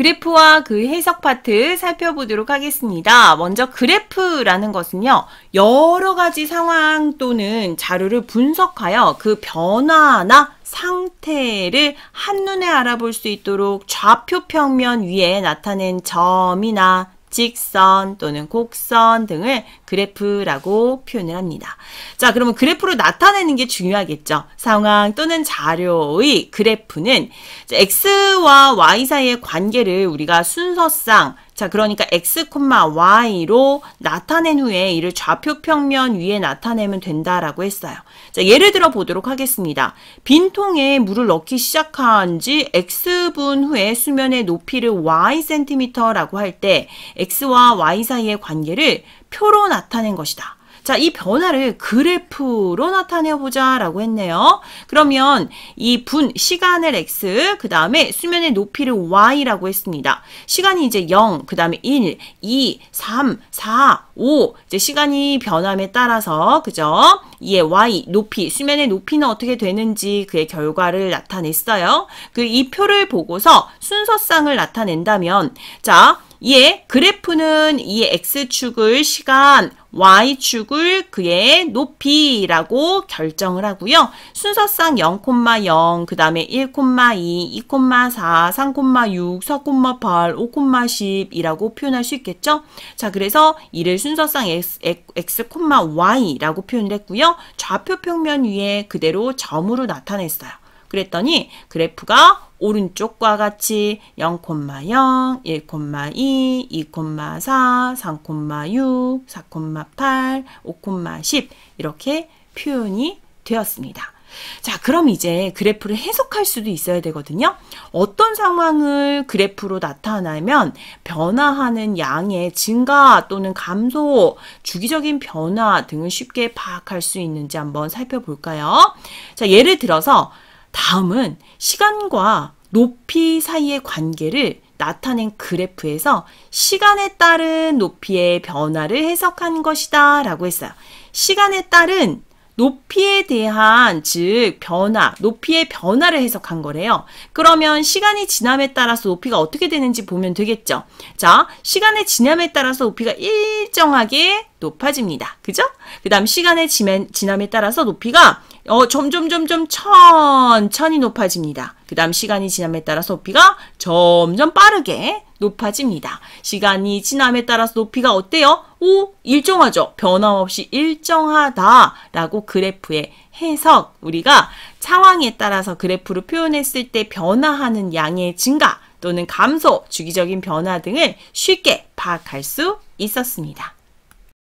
그래프와 그 해석 파트 살펴보도록 하겠습니다. 먼저 그래프라는 것은요. 여러 가지 상황 또는 자료를 분석하여 그 변화나 상태를 한눈에 알아볼 수 있도록 좌표 평면 위에 나타낸 점이나 직선 또는 곡선 등을 그래프라고 표현을 합니다. 자, 그러면 그래프로 나타내는 게 중요하겠죠. 상황 또는 자료의 그래프는 x와 y 사이의 관계를 우리가 순서상 자, 그러니까 x, y로 나타낸 후에 이를 좌표 평면 위에 나타내면 된다라고 했어요. 자, 예를 들어 보도록 하겠습니다. 빈 통에 물을 넣기 시작한 지 x분 후에 수면의 높이를 y 센티미터라고 할 때 x와 y 사이의 관계를 표로 나타낸 것이다. 자, 이 변화를 그래프로 나타내보자 라고 했네요. 그러면 이 분, 시간을 x, 그 다음에 수면의 높이를 y라고 했습니다. 시간이 이제 0, 그 다음에 1, 2, 3, 4, 5 이제 시간이 변함에 따라서 그죠? 이의 y 높이 수면의 높이는 어떻게 되는지 그의 결과를 나타냈어요. 그 이 표를 보고서 순서상을 나타낸다면 자 예, 그래프는 이 X축을 시간, Y축을 그의 높이라고 결정을 하고요. 순서상 0,0, 그 다음에 1,2, 2,4, 3,6, 4,8, 5,10이라고 표현할 수 있겠죠. 자, 그래서 이를 순서상 X, X, Y라고 표현을 했고요. 좌표 평면 위에 그대로 점으로 나타냈어요. 그랬더니 그래프가 오른쪽과 같이 0,0, 1,2, 2,4, 3,6, 4,8, 5,10 이렇게 표현이 되었습니다. 자, 그럼 이제 그래프를 해석할 수도 있어야 되거든요. 어떤 상황을 그래프로 나타나면 변화하는 양의 증가 또는 감소, 주기적인 변화 등을 쉽게 파악할 수 있는지 한번 살펴볼까요? 자, 예를 들어서 다음은 시간과 높이 사이의 관계를 나타낸 그래프에서 시간에 따른 높이의 변화를 해석한 것이다 라고 했어요. 시간에 따른 높이에 대한 즉 변화, 높이의 변화를 해석한 거래요. 그러면 시간이 지남에 따라서 높이가 어떻게 되는지 보면 되겠죠. 자, 시간의 지남에 따라서 높이가 일정하게 높아집니다. 그죠? 그 다음 시간의 지남에 지 따라서 높이가 어, 점점점점 천천히 높아집니다. 그 다음 시간이 지남에 따라서 높이가 점점 빠르게 높아집니다. 시간이 지남에 따라서 높이가 어때요? 오, 일정하죠? 변함없이 일정하다라고 그래프의 해석, 우리가 상황에 따라서 그래프로 표현했을 때 변화하는 양의 증가 또는 감소, 주기적인 변화 등을 쉽게 파악할 수 있었습니다.